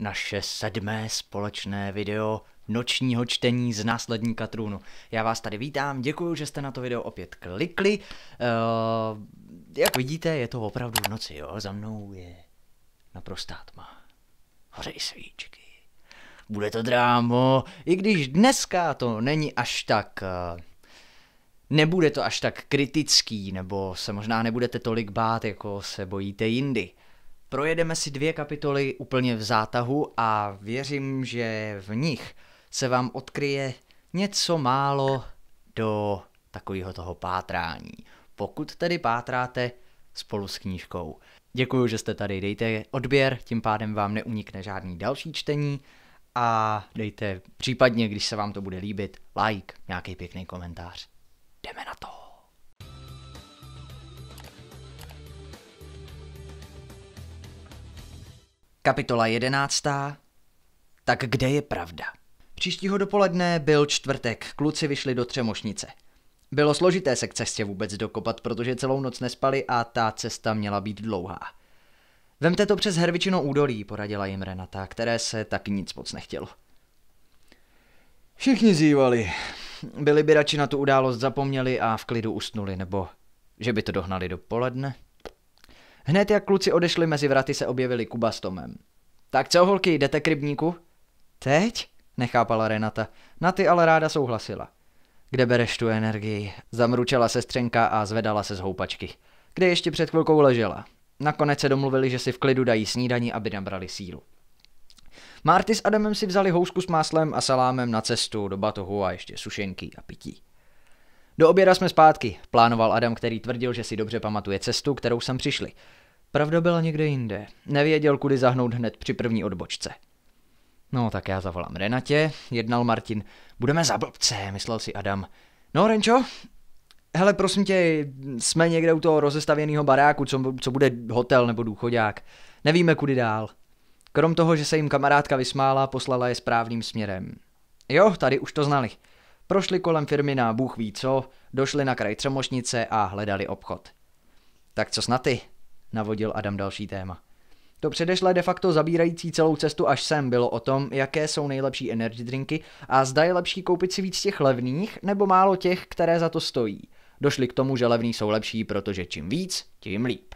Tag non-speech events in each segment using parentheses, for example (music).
naše sedmé společné video nočního čtení z následníka trůnu. Já vás tady vítám, děkuji, že jste na to video opět klikli. Uh, jak vidíte, je to opravdu v noci, jo? Za mnou je naprostá tma. Hořej svíčky. Bude to drámo, i když dneska to není až tak... Uh, nebude to až tak kritický, nebo se možná nebudete tolik bát, jako se bojíte jindy. Projedeme si dvě kapitoly úplně v zátahu a věřím, že v nich se vám odkryje něco málo do takového toho pátrání. Pokud tedy pátráte spolu s knížkou. Děkuji, že jste tady, dejte odběr, tím pádem vám neunikne žádný další čtení a dejte případně, když se vám to bude líbit, like, nějaký pěkný komentář. Jdeme na to! Kapitola 11. Tak kde je pravda? Příštího dopoledne byl čtvrtek, kluci vyšli do Třemošnice. Bylo složité se k cestě vůbec dokopat, protože celou noc nespali a ta cesta měla být dlouhá. Vemte to přes hervičino údolí, poradila jim Renata, které se tak nic moc nechtělo. Všichni zývali. Byli by radši na tu událost zapomněli a v klidu usnuli, nebo že by to dohnali do poledne. Hned jak kluci odešli mezi vraty se objevili Kuba s Tomem. Tak co holky, jdete k rybníku? Teď? Nechápala Renata. Na ty ale ráda souhlasila. Kde bereš tu energii? Zamručela sestřenka a zvedala se z houpačky. Kde ještě před chvilkou ležela. Nakonec se domluvili, že si v klidu dají snídaní, aby nabrali sílu. Marty s Adamem si vzali housku s máslem a salámem na cestu do batohu a ještě sušenky a pití. Do oběda jsme zpátky, plánoval Adam, který tvrdil, že si dobře pamatuje cestu, kterou sem přišli. Pravda byla někde jinde. Nevěděl, kudy zahnout hned při první odbočce. No, tak já zavolám Renatě, jednal Martin. Budeme za blbce, myslel si Adam. No, Renčo, hele, prosím tě, jsme někde u toho rozestavěného baráku, co, co bude hotel nebo důchodák. Nevíme, kudy dál. Krom toho, že se jim kamarádka vysmála, poslala je správným směrem. Jo, tady už to znali. Prošli kolem firmy na Bůh ví co, došli na kraj Třemošnice a hledali obchod. Tak co snad ty? navodil Adam další téma. To předešlé de facto zabírající celou cestu až sem bylo o tom, jaké jsou nejlepší energy drinky a zda je lepší koupit si víc těch levných nebo málo těch, které za to stojí. Došli k tomu, že levný jsou lepší, protože čím víc, tím líp.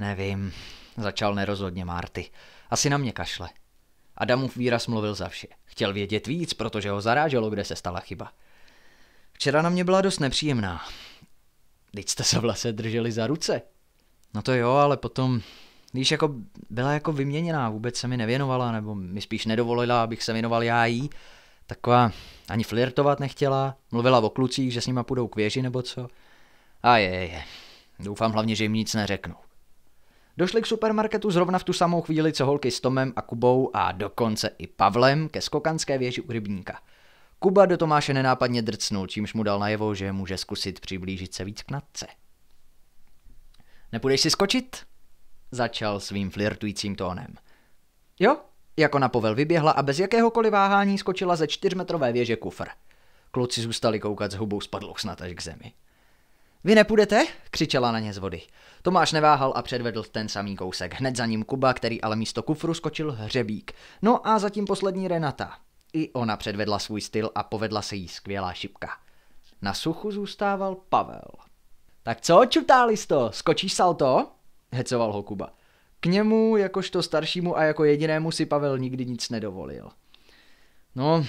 Nevím, začal nerozhodně Marty. Asi na mě kašle. Adamův výraz mluvil za vše. Chtěl vědět víc, protože ho zaráželo, kde se stala chyba. Včera na mě byla dost nepříjemná teď jste se vlastně drželi za ruce. No to jo, ale potom, víš, jako byla jako vyměněná, vůbec se mi nevěnovala, nebo mi spíš nedovolila, abych se věnoval já jí. Taková ani flirtovat nechtěla, mluvila o klucích, že s nima půjdou k věži nebo co. A je, je, doufám hlavně, že jim nic neřeknou. Došli k supermarketu zrovna v tu samou chvíli, co holky s Tomem a Kubou a dokonce i Pavlem ke skokanské věži u rybníka – Kuba do Tomáše nenápadně drcnul, čímž mu dal najevo, že může zkusit přiblížit se víc k natce. Nepůjdeš si skočit? Začal svým flirtujícím tónem. Jo, jako na povel vyběhla a bez jakéhokoliv váhání skočila ze čtyřmetrové věže kufr. Kluci zůstali koukat s hubou spadlou snad až k zemi. Vy nepůjdete? křičela na ně z vody. Tomáš neváhal a předvedl ten samý kousek. Hned za ním Kuba, který ale místo kufru skočil hřebík. No a zatím poslední Renata. I ona předvedla svůj styl a povedla se jí skvělá šipka. Na suchu zůstával Pavel. Tak co, čutá listo, skočíš salto? Hecoval ho Kuba. K němu, jakožto staršímu a jako jedinému si Pavel nikdy nic nedovolil. No,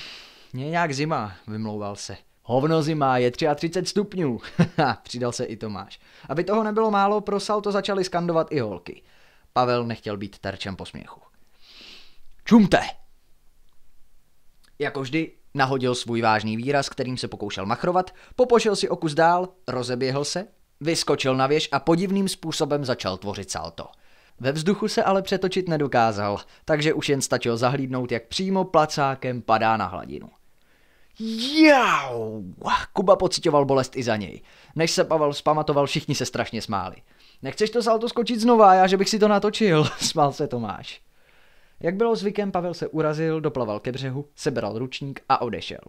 je nějak zima, vymlouval se. Hovno zima, je 33 stupňů, (laughs) přidal se i Tomáš. Aby toho nebylo málo, pro salto začali skandovat i holky. Pavel nechtěl být terčem posměchu. Čumte, jako vždy, nahodil svůj vážný výraz, kterým se pokoušel machrovat, popošel si okus dál, rozeběhl se, vyskočil na věž a podivným způsobem začal tvořit salto. Ve vzduchu se ale přetočit nedokázal, takže už jen stačil zahlídnout, jak přímo placákem padá na hladinu. Jau! Kuba pocitoval bolest i za něj. Než se Pavel vzpamatoval, všichni se strašně smáli. Nechceš to salto skočit znova, já že bych si to natočil, (laughs) smál se Tomáš. Jak bylo zvykem, Pavel se urazil, doplaval ke břehu, sebral ručník a odešel.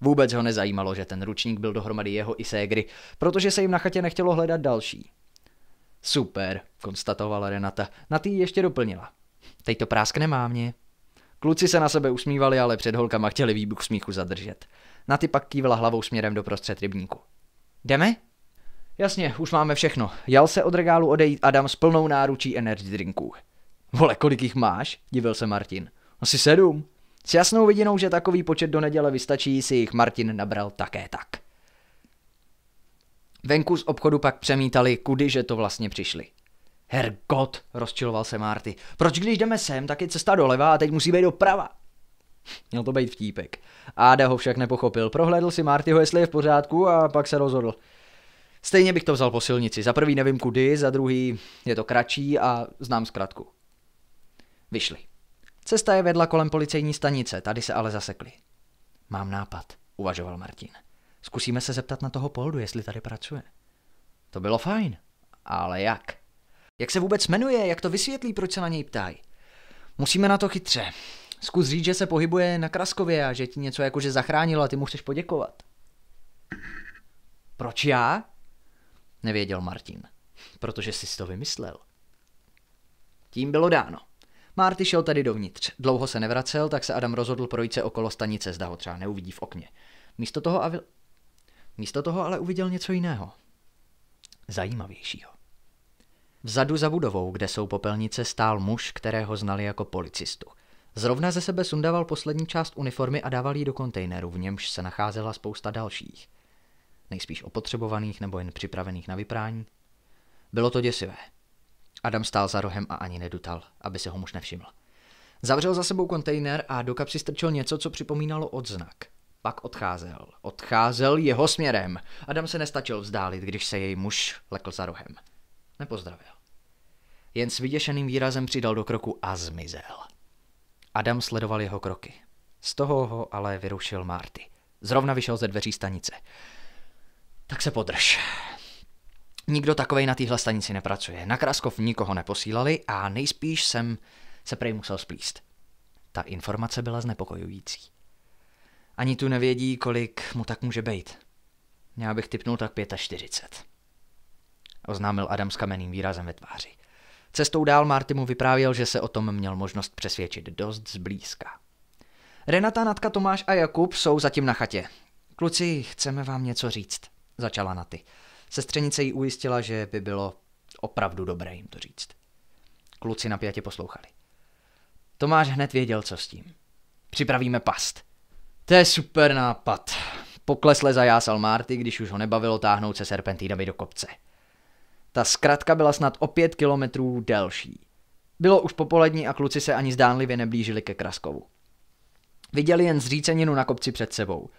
Vůbec ho nezajímalo, že ten ručník byl dohromady jeho i ségry, protože se jim na chatě nechtělo hledat další. Super, konstatovala Renata. Na tý ještě doplnila. Teď to prásk nemá mě. Kluci se na sebe usmívali, ale před holkama chtěli výbuch smíchu zadržet. Na ty pak kývla hlavou směrem do prostřed rybníku. Jdeme? Jasně, už máme všechno. Jal se od regálu odejít Adam s plnou náručí energy drinků. Vole, kolik jich máš? Divil se Martin. Asi sedm. S jasnou vidinou, že takový počet do neděle vystačí, si jich Martin nabral také tak. Venku z obchodu pak přemítali, kudy že to vlastně přišli. Hergot, rozčiloval se Marty. Proč když jdeme sem, tak je cesta doleva a teď musí být doprava? Měl to být vtípek. Áda ho však nepochopil. Prohlédl si Martyho, jestli je v pořádku a pak se rozhodl. Stejně bych to vzal po silnici. Za prvý nevím kudy, za druhý je to kratší a znám zkratku. Vyšli. Cesta je vedla kolem policejní stanice, tady se ale zasekli. Mám nápad, uvažoval Martin. Zkusíme se zeptat na toho Poldu, jestli tady pracuje. To bylo fajn, ale jak? Jak se vůbec jmenuje, jak to vysvětlí, proč se na něj ptají? Musíme na to chytře. Zkus říct, že se pohybuje na Kraskově a že ti něco jakože zachránilo a ty mu chceš poděkovat. Proč já? Nevěděl Martin. Protože jsi to vymyslel. Tím bylo dáno. Marty šel tedy dovnitř. Dlouho se nevracel, tak se Adam rozhodl projít se okolo stanice, zda ho třeba neuvidí v okně. Místo toho, avil... Místo toho ale uviděl něco jiného. Zajímavějšího. Vzadu za budovou, kde jsou popelnice, stál muž, kterého znali jako policistu. Zrovna ze sebe sundával poslední část uniformy a dával ji do kontejneru, v němž se nacházela spousta dalších. Nejspíš opotřebovaných nebo jen připravených na vyprání. Bylo to děsivé. Adam stál za rohem a ani nedutal, aby se ho muž nevšiml. Zavřel za sebou kontejner a do kapsy strčil něco, co připomínalo odznak. Pak odcházel. Odcházel jeho směrem. Adam se nestačil vzdálit, když se jej muž lekl za rohem. Nepozdravil. Jen s vyděšeným výrazem přidal do kroku a zmizel. Adam sledoval jeho kroky. Z toho ho ale vyrušil Marty. Zrovna vyšel ze dveří stanice. Tak se podrž. Nikdo takovej na téhle stanici nepracuje. Na Kraskov nikoho neposílali a nejspíš jsem se prej musel splíst. Ta informace byla znepokojující. Ani tu nevědí, kolik mu tak může být. Já bych typnul tak 45. Oznámil Adam s kamenným výrazem ve tváři. Cestou dál Marty mu vyprávěl, že se o tom měl možnost přesvědčit dost zblízka. Renata, Natka, Tomáš a Jakub jsou zatím na chatě. Kluci, chceme vám něco říct, začala Naty. Sestřenice ji ujistila, že by bylo opravdu dobré jim to říct. Kluci napjatě poslouchali. Tomáš hned věděl, co s tím. Připravíme past. To je super nápad. Poklesle zajásal Marty, když už ho nebavilo táhnout se serpentínami do kopce. Ta zkratka byla snad o pět kilometrů delší. Bylo už popolední a kluci se ani zdánlivě neblížili ke Kraskovu. Viděli jen zříceninu na kopci před sebou.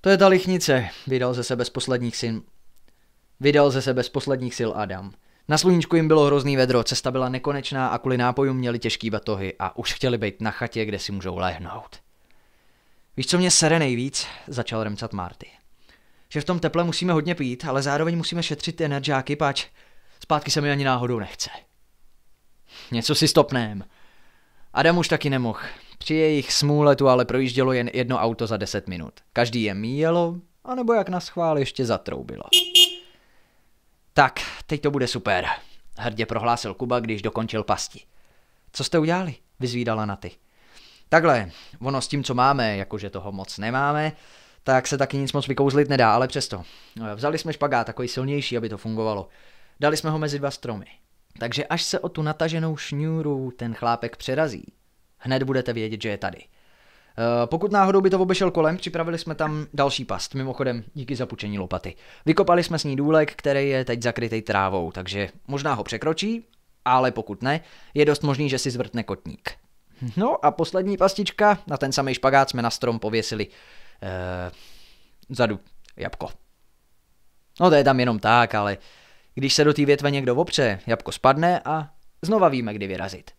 To je ta lichnice, vydal ze sebe z posledních Vydal ze sebe z posledních sil Adam. Na sluníčku jim bylo hrozný vedro, cesta byla nekonečná a kvůli nápojům měli těžký batohy a už chtěli být na chatě, kde si můžou lehnout. Víš, co mě sere nejvíc? Začal remcat Marty. Že v tom teple musíme hodně pít, ale zároveň musíme šetřit energiáky, pač zpátky se mi ani náhodou nechce. Něco si stopném. Adam už taky nemohl. Při jejich smůle tu ale projíždělo jen jedno auto za deset minut. Každý je míjelo, anebo jak na schvál ještě zatroubilo. Tak, teď to bude super, hrdě prohlásil Kuba, když dokončil pasti. Co jste udělali? vyzvídala na ty. Takhle, ono s tím, co máme, jakože toho moc nemáme, tak se taky nic moc vykouzlit nedá, ale přesto. No, vzali jsme špagát, takový silnější, aby to fungovalo. Dali jsme ho mezi dva stromy. Takže až se o tu nataženou šňůru ten chlápek přerazí, hned budete vědět, že je tady. Eh, pokud náhodou by to obešel kolem, připravili jsme tam další past, mimochodem díky zapučení lopaty. Vykopali jsme s ní důlek, který je teď zakrytý trávou, takže možná ho překročí, ale pokud ne, je dost možný, že si zvrtne kotník. No a poslední pastička, na ten samý špagát jsme na strom pověsili eh, zadu jabko. No to je tam jenom tak, ale když se do té větve někdo opře, jabko spadne a znova víme, kdy vyrazit.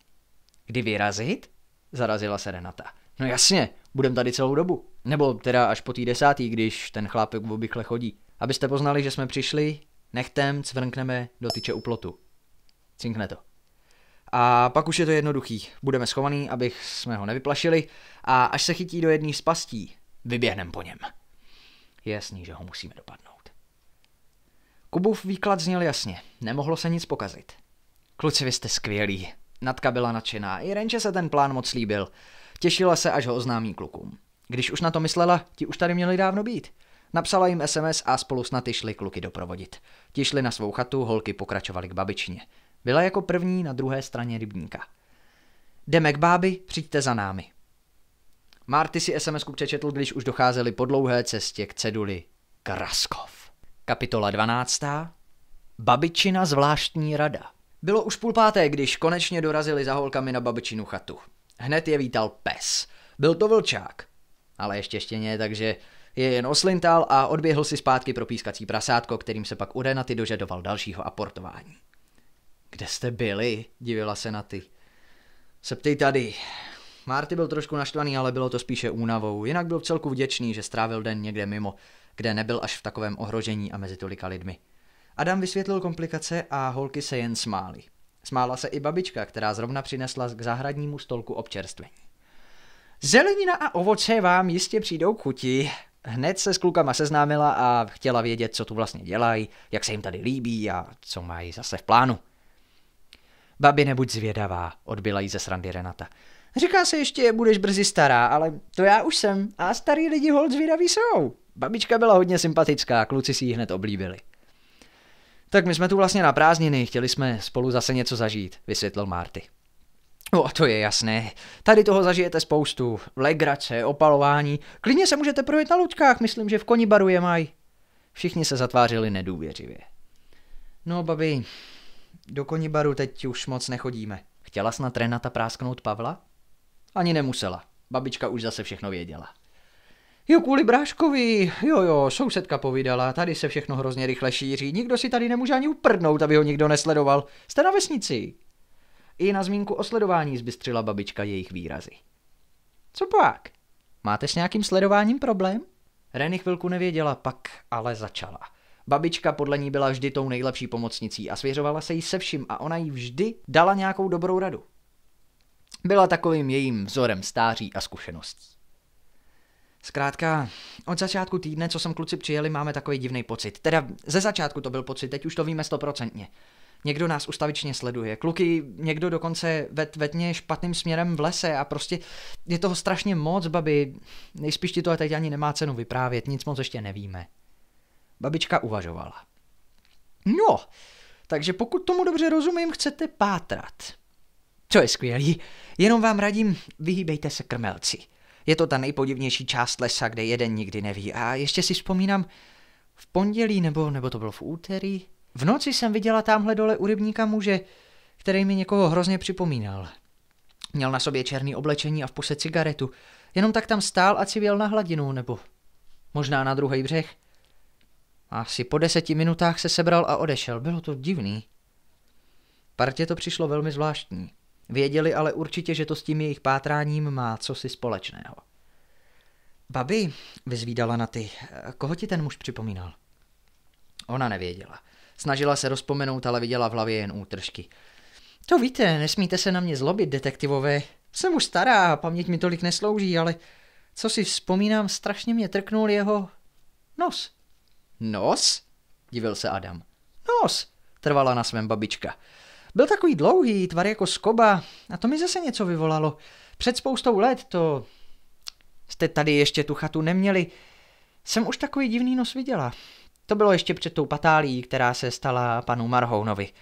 Kdy vyrazit? Zarazila se Renata. No jasně, budem tady celou dobu. Nebo teda až po tý desátý, když ten chlápek v obykle chodí. Abyste poznali, že jsme přišli, nechtem cvrnkneme do tyče u plotu. Cinkne to. A pak už je to jednoduchý. Budeme schovaný, abych jsme ho nevyplašili a až se chytí do jedné z pastí, vyběhnem po něm. Je jasný, že ho musíme dopadnout. Kubův výklad zněl jasně. Nemohlo se nic pokazit. Kluci, vy jste skvělí. Natka byla nadšená. I Renče se ten plán moc líbil. Těšila se, až ho oznámí klukům. Když už na to myslela, ti už tady měli dávno být. Napsala jim SMS a spolu s Naty šli kluky doprovodit. Ti šli na svou chatu, holky pokračovaly k babičině. Byla jako první na druhé straně rybníka. Jdeme k báby, přijďte za námi. Marty si SMS přečetl, když už docházeli po dlouhé cestě k ceduli Kraskov. Kapitola 12. Babičina zvláštní rada. Bylo už půl páté, když konečně dorazili za holkami na babičinu chatu. Hned je vítal pes. Byl to vlčák, ale ještě štěně, takže je jen oslintal a odběhl si zpátky pro pískací prasátko, kterým se pak u Renaty dožadoval dalšího aportování. Kde jste byli? divila se na ty. Septej tady. Marty byl trošku naštvaný, ale bylo to spíše únavou. Jinak byl celku vděčný, že strávil den někde mimo, kde nebyl až v takovém ohrožení a mezi tolika lidmi. Adam vysvětlil komplikace a holky se jen smály. Smála se i babička, která zrovna přinesla k zahradnímu stolku občerstvení. Zelenina a ovoce vám jistě přijdou chuti. Hned se s klukama seznámila a chtěla vědět, co tu vlastně dělají, jak se jim tady líbí a co mají zase v plánu. Babi, nebuď zvědavá, odbyla jí ze srandy Renata. Říká se ještě, budeš brzy stará, ale to já už jsem a starý lidi hold zvědaví jsou. Babička byla hodně sympatická, kluci si ji hned oblíbili. Tak my jsme tu vlastně na prázdniny, chtěli jsme spolu zase něco zažít, vysvětlil Marty. No a to je jasné. Tady toho zažijete spoustu. Legrace, opalování. Klidně se můžete projet na loďkách, myslím, že v koni baru je mají. Všichni se zatvářili nedůvěřivě. No, babi, do koni baru teď už moc nechodíme. Chtěla snad Renata prásknout Pavla? Ani nemusela. Babička už zase všechno věděla. Jo, kvůli bráškovi. Jo, jo, sousedka povídala, tady se všechno hrozně rychle šíří. Nikdo si tady nemůže ani uprdnout, aby ho nikdo nesledoval. Jste na vesnici. I na zmínku o sledování zbystřila babička jejich výrazy. Co pak? Máte s nějakým sledováním problém? Reny chvilku nevěděla, pak ale začala. Babička podle ní byla vždy tou nejlepší pomocnicí a svěřovala se jí se vším a ona jí vždy dala nějakou dobrou radu. Byla takovým jejím vzorem stáří a zkušeností. Zkrátka, od začátku týdne, co jsem kluci přijeli, máme takový divný pocit. Teda ze začátku to byl pocit, teď už to víme stoprocentně. Někdo nás ustavičně sleduje. Kluky, někdo dokonce ve vedně špatným směrem v lese a prostě je toho strašně moc, babi. Nejspíš ti to teď ani nemá cenu vyprávět, nic moc ještě nevíme. Babička uvažovala. No, takže pokud tomu dobře rozumím, chcete pátrat. Co je skvělý, jenom vám radím, vyhýbejte se krmelci. Je to ta nejpodivnější část lesa, kde jeden nikdy neví. A ještě si vzpomínám, v pondělí nebo, nebo to bylo v úterý, v noci jsem viděla tamhle dole u rybníka muže, který mi někoho hrozně připomínal. Měl na sobě černý oblečení a v puse cigaretu. Jenom tak tam stál a civěl na hladinu, nebo možná na druhý břeh. Asi po deseti minutách se sebral a odešel. Bylo to divný. Partě to přišlo velmi zvláštní. Věděli ale určitě, že to s tím jejich pátráním má cosi společného. Babi, vyzvídala na ty, koho ti ten muž připomínal? Ona nevěděla. Snažila se rozpomenout, ale viděla v hlavě jen útržky. To víte, nesmíte se na mě zlobit, detektivové. Jsem už stará, paměť mi tolik neslouží, ale co si vzpomínám, strašně mě trknul jeho nos. Nos? Divil se Adam. Nos, trvala na svém babička. Byl takový dlouhý, tvar jako skoba a to mi zase něco vyvolalo. Před spoustou let to... Jste tady ještě tu chatu neměli. Jsem už takový divný nos viděla. To bylo ještě před tou patálí, která se stala panu Marhounovi.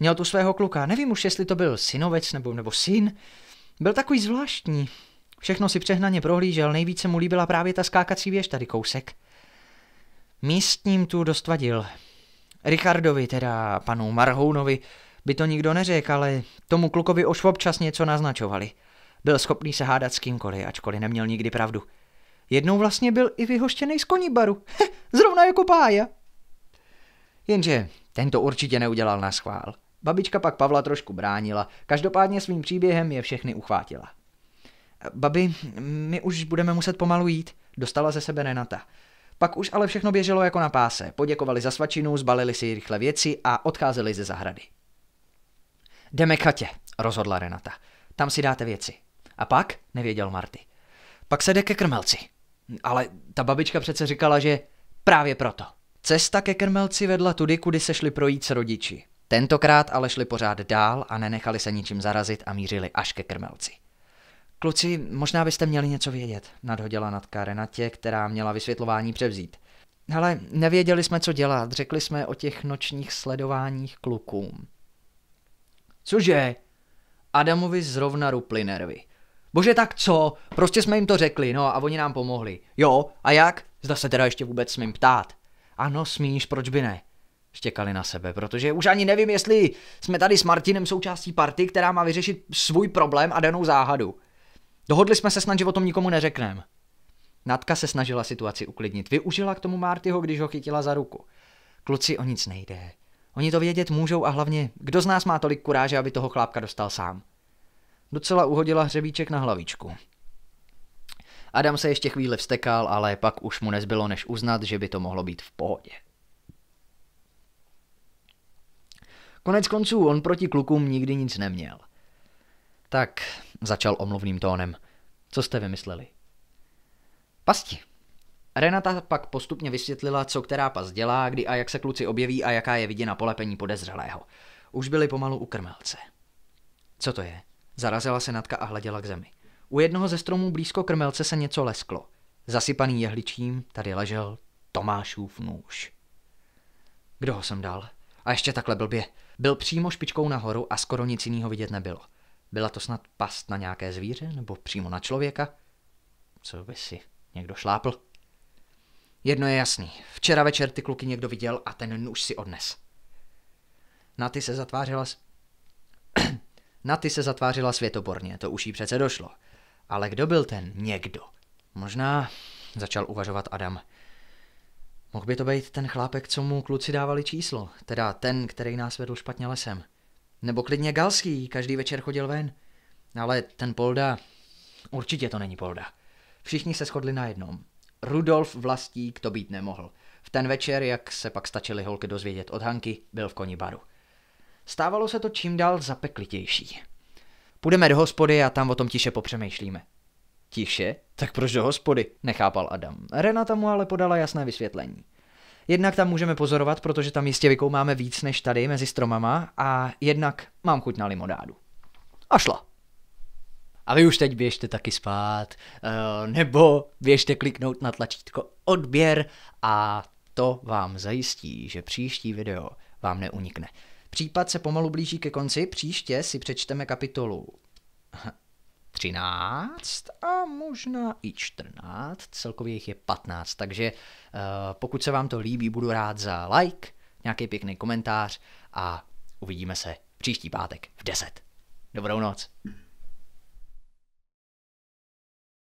Měl tu svého kluka, nevím už, jestli to byl synovec nebo, nebo syn. Byl takový zvláštní. Všechno si přehnaně prohlížel, nejvíce mu líbila právě ta skákací věž tady kousek. Místním tu dostvadil. Richardovi, teda panu Marhounovi, by to nikdo neřekl, ale tomu klukovi už občas něco naznačovali. Byl schopný se hádat s kýmkoliv, ačkoliv neměl nikdy pravdu. Jednou vlastně byl i vyhoštěný z koníbaru. baru. zrovna jako pája. Jenže tento určitě neudělal na schvál. Babička pak Pavla trošku bránila, každopádně svým příběhem je všechny uchvátila. Babi, my už budeme muset pomalu jít, dostala ze sebe Renata. Pak už ale všechno běželo jako na páse. Poděkovali za svačinu, zbalili si rychle věci a odcházeli ze zahrady. Jdeme chatě, rozhodla Renata. Tam si dáte věci. A pak? Nevěděl Marty. Pak se jde ke krmelci. Ale ta babička přece říkala, že právě proto. Cesta ke krmelci vedla tudy, kudy se šli projít s rodiči. Tentokrát ale šli pořád dál a nenechali se ničím zarazit a mířili až ke krmelci. Kluci, možná byste měli něco vědět, nadhodila Natka Renatě, která měla vysvětlování převzít. Hele, nevěděli jsme, co dělat, řekli jsme o těch nočních sledováních klukům. Cože? Adamovi zrovna ruply nervy. Bože, tak co? Prostě jsme jim to řekli, no a oni nám pomohli. Jo, a jak? Zda se teda ještě vůbec smím ptát. Ano, smíš, proč by ne? Štěkali na sebe, protože už ani nevím, jestli jsme tady s Martinem součástí party, která má vyřešit svůj problém a danou záhadu. Dohodli jsme se snad, že o tom nikomu neřekneme. Natka se snažila situaci uklidnit. Využila k tomu Martyho, když ho chytila za ruku. Kluci, o nic nejde. Oni to vědět můžou a hlavně, kdo z nás má tolik kuráže, aby toho chlápka dostal sám? Docela uhodila hřebíček na hlavičku. Adam se ještě chvíli vstekal, ale pak už mu nezbylo než uznat, že by to mohlo být v pohodě. Konec konců on proti klukům nikdy nic neměl. Tak, začal omluvným tónem. Co jste vymysleli? Pasti, Renata pak postupně vysvětlila, co která pas dělá, kdy a jak se kluci objeví a jaká je viděna polepení podezřelého. Už byli pomalu u krmelce. Co to je? Zarazila se Natka a hleděla k zemi. U jednoho ze stromů blízko krmelce se něco lesklo. Zasypaný jehličím tady ležel Tomášův nůž. Kdo ho sem dal? A ještě takhle blbě. Byl přímo špičkou nahoru a skoro nic jiného vidět nebylo. Byla to snad past na nějaké zvíře nebo přímo na člověka? Co by si někdo šlápl? Jedno je jasný. Včera večer ty kluky někdo viděl a ten nůž si odnes. Naty se zatvářila... S... (clears throat) Naty se zatvářila světoborně, to už jí přece došlo. Ale kdo byl ten někdo? Možná, začal uvažovat Adam. Mohl by to být ten chlápek, co mu kluci dávali číslo, teda ten, který nás vedl špatně lesem. Nebo klidně Galský, každý večer chodil ven. Ale ten Polda... Určitě to není Polda. Všichni se shodli na jednom. Rudolf Vlastík to být nemohl. V ten večer, jak se pak stačili holky dozvědět od Hanky, byl v koni baru. Stávalo se to čím dál zapeklitější. Půjdeme do hospody a tam o tom tiše popřemýšlíme. Tiše? Tak proč do hospody? Nechápal Adam. Renata mu ale podala jasné vysvětlení. Jednak tam můžeme pozorovat, protože tam jistě vykoumáme víc než tady mezi stromama a jednak mám chuť na limonádu. A šla. A vy už teď běžte taky spát, eh, nebo běžte kliknout na tlačítko odběr a to vám zajistí, že příští video vám neunikne. Případ se pomalu blíží ke konci, příště si přečteme kapitolu 13 a možná i 14, celkově jich je 15, takže eh, pokud se vám to líbí, budu rád za like, nějaký pěkný komentář a uvidíme se příští pátek v 10. Dobrou noc.